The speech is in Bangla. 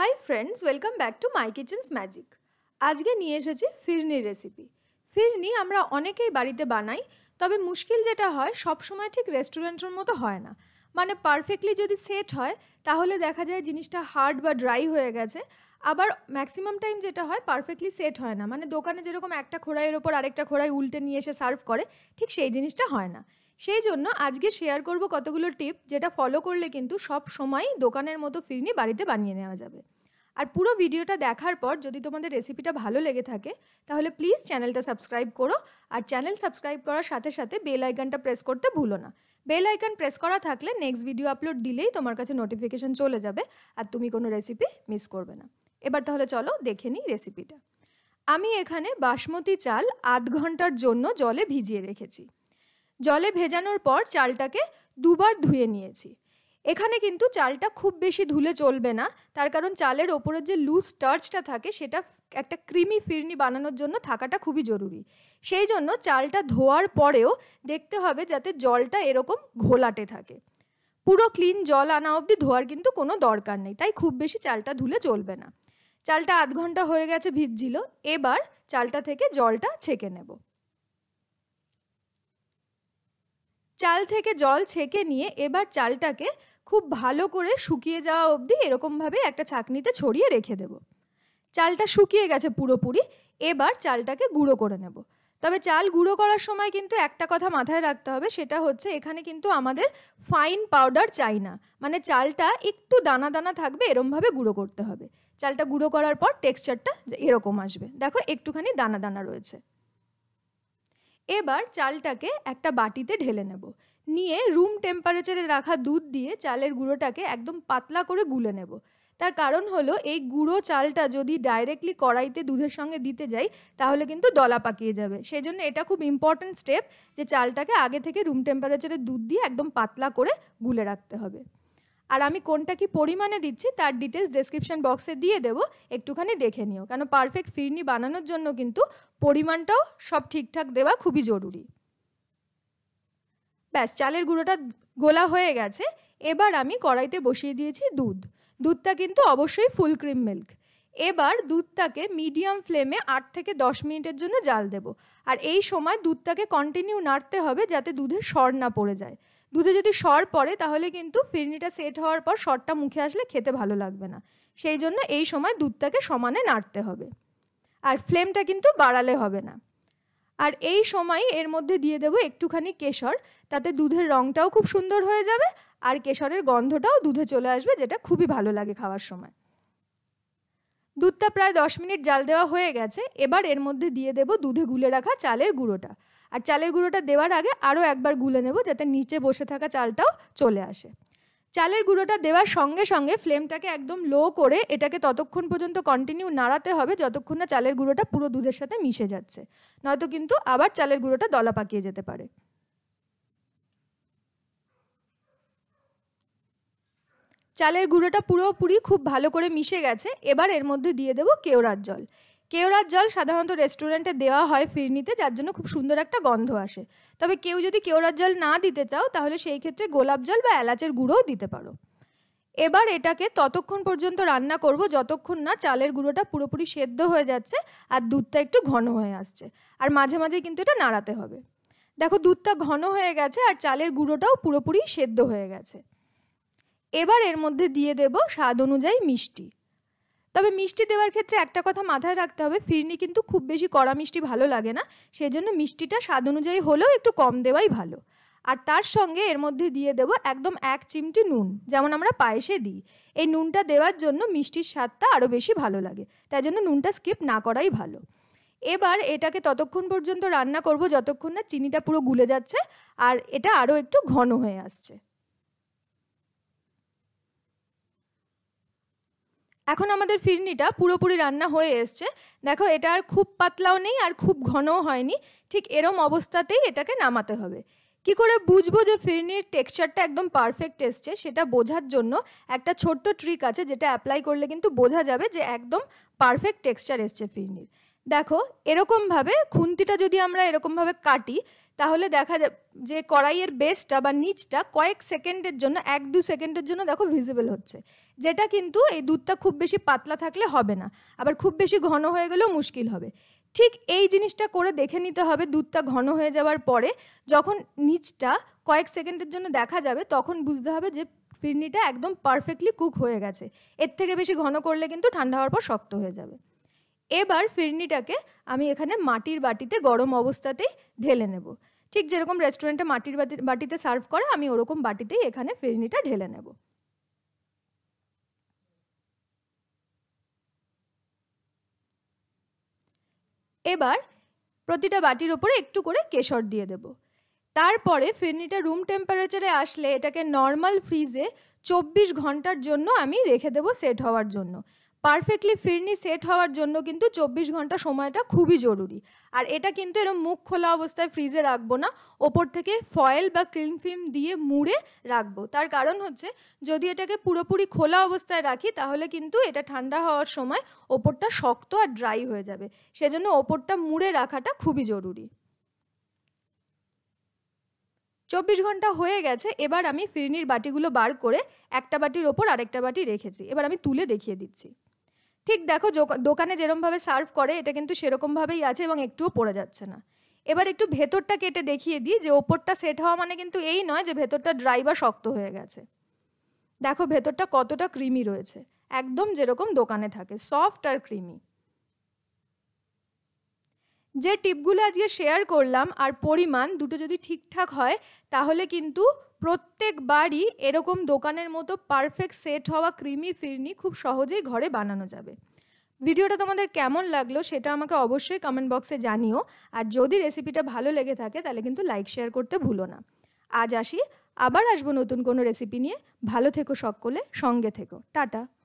high friends welcome back to my kitchens magic আজকে নিয়ে এসেছি ফিরনির রেসিপি ফিরনি আমরা অনেকেই বাড়িতে বানাই তবে মুশকিল যেটা হয় সব সময় ঠিক রেস্টুরেন্টের মতো হয় না মানে পারফেক্টলি যদি সেট হয় তাহলে দেখা যায় জিনিসটা হার্ড বা ড্রাই হয়ে গেছে আবার ম্যাক্সিমাম টাইম যেটা হয় পারফেক্টলি সেট হয় না মানে দোকানে যেরকম একটা খোড়াইয়ের ওপর আরেকটা খোড়াই উল্টে নিয়ে এসে সার্ভ করে ঠিক সেই জিনিসটা হয় না সেই জন্য আজকে শেয়ার করব কতগুলো টিপ যেটা ফলো করলে কিন্তু সব সময় দোকানের মতো ফিরনি বাড়িতে বানিয়ে নেওয়া যাবে আর পুরো ভিডিওটা দেখার পর যদি তোমাদের রেসিপিটা ভালো লেগে থাকে তাহলে প্লিজ চ্যানেলটা সাবস্ক্রাইব করো আর চ্যানেল সাবস্ক্রাইব করার সাথে সাথে বেল আইকনটা প্রেস করতে ভুলো না বেল আইকন প্রেস করা থাকলে নেক্সট ভিডিও আপলোড দিলেই তোমার কাছে নোটিফিকেশান চলে যাবে আর তুমি কোনো রেসিপি মিস করবে না এবার তাহলে চলো দেখে নিই রেসিপিটা আমি এখানে বাসমতি চাল আধ ঘন্টার জন্য জলে ভিজিয়ে রেখেছি জলে ভেজানোর পর চালটাকে দুবার ধুয়ে নিয়েছি এখানে কিন্তু চালটা খুব বেশি ধুলে চলবে না তার কারণ চালের ওপরের যে লুজ টার্চটা থাকে সেটা একটা ক্রিমি ফিরনি বানানোর জন্য থাকাটা খুবই জরুরি সেই জন্য চালটা ধোয়ার পরেও দেখতে হবে যাতে জলটা এরকম ঘোলাটে থাকে পুরো ক্লিন জল আনা অবধি ধোয়ার কিন্তু কোনো দরকার নেই তাই খুব বেশি চালটা ধুলে চলবে না চালটা আধ ঘন্টা হয়ে গেছে ভিজছিল এবার চালটা থেকে জলটা ছেঁকে নেব চাল থেকে জল ছেঁকে নিয়ে এবার চালটাকে খুব ভালো করে শুকিয়ে যাওয়া অবধি এরকমভাবে একটা ছাঁকনিতে ছড়িয়ে রেখে দেব চালটা শুকিয়ে গেছে পুরোপুরি এবার চালটাকে গুঁড়ো করে নেব তবে চাল গুঁড়ো করার সময় কিন্তু একটা কথা মাথায় রাখতে হবে সেটা হচ্ছে এখানে কিন্তু আমাদের ফাইন পাউডার চাই না মানে চালটা একটু দানা দানা থাকবে এরমভাবে গুঁড়ো করতে হবে চালটা গুঁড়ো করার পর টেক্সচারটা এরকম আসবে দেখো একটুখানি দানা দানা রয়েছে এবার চালটাকে একটা বাটিতে ঢেলে নেব নিয়ে রুম টেম্পারেচারে রাখা দুধ দিয়ে চালের গুঁড়োটাকে একদম পাতলা করে গুলে নেব তার কারণ হলো এই গুঁড়ো চালটা যদি ডাইরেক্টলি কড়াইতে দুধের সঙ্গে দিতে যাই তাহলে কিন্তু দলা পাকিয়ে যাবে সেই জন্য এটা খুব ইম্পর্ট্যান্ট স্টেপ যে চালটাকে আগে থেকে রুম টেম্পারেচারে দুধ দিয়ে একদম পাতলা করে গুলে রাখতে হবে আর আমি কোনটা কি পরিমাণে দিচ্ছি তার ডিটেলস ডেসক্রিপশন বক্সে দিয়ে দেবো একটুখানি দেখে নিও কেন পারফেক্ট ফিরনি বানানোর জন্য কিন্তু পরিমাণটাও সব ঠিকঠাক দেওয়া খুবই জরুরি ব্যাস চালের গুঁড়োটা গোলা হয়ে গেছে এবার আমি কড়াইতে বসিয়ে দিয়েছি দুধ দুধটা কিন্তু অবশ্যই ফুল ক্রিম মিল্ক এবার দুধটাকে মিডিয়াম ফ্লেমে আট থেকে দশ মিনিটের জন্য জাল দেব আর এই সময় দুধটাকে কন্টিনিউ নাড়তে হবে যাতে দুধের সর না পড়ে যায় দুধে যদি সর পড়ে তাহলে কিন্তু ফিরনিটা সেট হওয়ার পর সরটা মুখে আসলে খেতে ভালো লাগবে না সেই জন্য এই সময় দুধটাকে সমানে নাড়তে হবে আর ফ্লেমটা কিন্তু বাড়ালে হবে না আর এই সময় এর মধ্যে দিয়ে দেবো একটুখানি কেশর তাতে দুধের রঙটাও খুব সুন্দর হয়ে যাবে আর কেশরের গন্ধটাও দুধে চলে আসবে যেটা খুবই ভালো লাগে খাওয়ার সময় দুধটা প্রায় দশ মিনিট জাল দেওয়া হয়ে গেছে এবার এর মধ্যে দিয়ে দেব দুধে গুলে রাখা চালের গুঁড়োটা আর চালের গুঁড়োটা দেওয়ার আগে আরও একবার গুলে নেব যাতে নিচে বসে থাকা চালটাও চলে আসে চালের গুঁড়োটা দেওয়ার সঙ্গে সঙ্গে ফ্লেমটাকে একদম লো করে এটাকে ততক্ষণ পর্যন্ত কন্টিনিউ নাড়াতে হবে যতক্ষণ না চালের গুঁড়োটা পুরো দুধের সাথে মিশে যাচ্ছে নয়তো কিন্তু আবার চালের গুঁড়োটা দলা পাকিয়ে যেতে পারে চালের গুঁড়োটা পুরোপুরি খুব ভালো করে মিশে গেছে এবার এর মধ্যে দিয়ে দেবো কেওড়ার জল কেওড়ার জল সাধারণত রেস্টুরেন্টে দেওয়া হয় ফিরনিতে যার জন্য খুব সুন্দর একটা গন্ধ আসে তবে কেউ যদি কেওড়ার জল না দিতে চাও তাহলে সেই ক্ষেত্রে গোলাপ জল বা এলাচের গুঁড়োও দিতে পারো এবার এটাকে ততক্ষণ পর্যন্ত রান্না করব যতক্ষণ না চালের গুঁড়োটা পুরোপুরি সেদ্ধ হয়ে যাচ্ছে আর দুধটা একটু ঘন হয়ে আসছে আর মাঝে মাঝে কিন্তু এটা নাড়াতে হবে দেখো দুধটা ঘন হয়ে গেছে আর চালের গুঁড়োটাও পুরোপুরি সেদ্ধ হয়ে গেছে এবার এর মধ্যে দিয়ে দেব স্বাদ অনুযায়ী মিষ্টি তবে মিষ্টি দেওয়ার ক্ষেত্রে একটা কথা মাথায় রাখতে হবে ফিরনি কিন্তু খুব বেশি কড়া মিষ্টি ভালো লাগে না সেই জন্য মিষ্টিটা স্বাদ অনুযায়ী হলেও একটু কম দেওয়াই ভালো আর তার সঙ্গে এর মধ্যে দিয়ে দেবো একদম এক চিমটি নুন যেমন আমরা পায়েসে দিই এই নুনটা দেওয়ার জন্য মিষ্টির স্বাদটা আরও বেশি ভালো লাগে তাই জন্য নুনটা স্কিপ না করাই ভালো এবার এটাকে ততক্ষণ পর্যন্ত রান্না করব যতক্ষণ না চিনিটা পুরো গুলে যাচ্ছে আর এটা আরও একটু ঘন হয়ে আসছে এখন আমাদের ফিরনিটা পুরোপুরি রান্না হয়ে এসছে দেখো এটা আর খুব পাতলাও নেই আর খুব ঘনও হয়নি ঠিক এরম অবস্থাতেই এটাকে নামাতে হবে কি করে বুঝবো যে ফিরনির টেক্সচারটা একদম পারফেক্ট এসছে সেটা বোঝার জন্য একটা ছোট্ট ট্রিক আছে যেটা অ্যাপ্লাই করলে কিন্তু বোঝা যাবে যে একদম পারফেক্ট টেক্সচার এসছে ফিরনির দেখো এরকমভাবে খুন্তিটা যদি আমরা এরকমভাবে কাটি তাহলে দেখা যায় যে কড়াইয়ের বেসটা বা নিচটা কয়েক সেকেন্ডের জন্য এক দু সেকেন্ডের জন্য দেখো ভিজিবল হচ্ছে যেটা কিন্তু এই দুধটা খুব বেশি পাতলা থাকলে হবে না আবার খুব বেশি ঘন হয়ে গেলেও মুশকিল হবে ঠিক এই জিনিসটা করে দেখে নিতে হবে দুধটা ঘন হয়ে যাওয়ার পরে যখন নিচটা কয়েক সেকেন্ডের জন্য দেখা যাবে তখন বুঝতে হবে যে ফিরনিটা একদম পারফেক্টলি কুক হয়ে গেছে এর থেকে বেশি ঘন করলে কিন্তু ঠান্ডা হওয়ার পর শক্ত হয়ে যাবে এবার ফিরনিটাকে আমি এখানে মাটির বাটিতে গরম অবস্থাতেই ঢেলে নেব ঠিক যেরকম রেস্টুরেন্টে মাটির বাটিতে সার্ভ করে আমি ওরকম বাটিতেই এখানে ফিরনিটা ঢেলে নেব এবার প্রতিটা বাটির ওপরে একটু করে কেশর দিয়ে দেব তারপরে ফিরনিটা রুম টেম্পারেচারে আসলে এটাকে নর্মাল ফ্রিজে চব্বিশ ঘন্টার জন্য আমি রেখে দেব সেট হওয়ার জন্য পারফেক্টলি ফিরনি সেট হওয়ার জন্য কিন্তু চব্বিশ ঘন্টা সময়টা খুবই জরুরি আর এটা কিন্তু এরকম মুখ খোলা অবস্থায় ফ্রিজে রাখবো না ওপর থেকে ফয়েল বা ক্লিন ফিল্ম দিয়ে মুড়ে রাখবো তার কারণ হচ্ছে যদি এটাকে পুরোপুরি খোলা অবস্থায় রাখি তাহলে কিন্তু এটা ঠান্ডা হওয়ার সময় ওপরটা শক্ত আর ড্রাই হয়ে যাবে সেজন্য ওপরটা মুড়ে রাখাটা খুবই জরুরি চব্বিশ ঘন্টা হয়ে গেছে এবার আমি ফিরনির বাটিগুলো বার করে একটা বাটির ওপর আরেকটা বাটি রেখেছি এবার আমি তুলে দেখিয়ে দিচ্ছি ঠিক দেখো দোকানে যেরমভাবে সার্ভ করে এটা কিন্তু সেরকমভাবেই আছে এবং একটুও পড়ে যাচ্ছে না এবার একটু ভেতরটা কেটে দেখিয়ে দিই যে ওপরটা সেট হওয়া মানে কিন্তু এই নয় যে ভেতরটা ড্রাই বা শক্ত হয়ে গেছে দেখো ভেতরটা কতটা ক্রিমি রয়েছে একদম যেরকম দোকানে থাকে সফট আর ক্রিমি যে টিপগুলো আজকে শেয়ার করলাম আর পরিমাণ দুটো যদি ঠিকঠাক হয় তাহলে কিন্তু প্রত্যেকবারই এরকম দোকানের মতো পারফেক্ট সেট হওয়া ক্রিমি ফিরনি খুব সহজেই ঘরে বানানো যাবে ভিডিওটা তোমাদের কেমন লাগলো সেটা আমাকে অবশ্যই কমেন্ট বক্সে জানিও আর যদি রেসিপিটা ভালো লেগে থাকে তাহলে কিন্তু লাইক শেয়ার করতে ভুলো না আজ আসি আবার আসবো নতুন কোনো রেসিপি নিয়ে ভালো থেকো সকলে সঙ্গে থেকো টাটা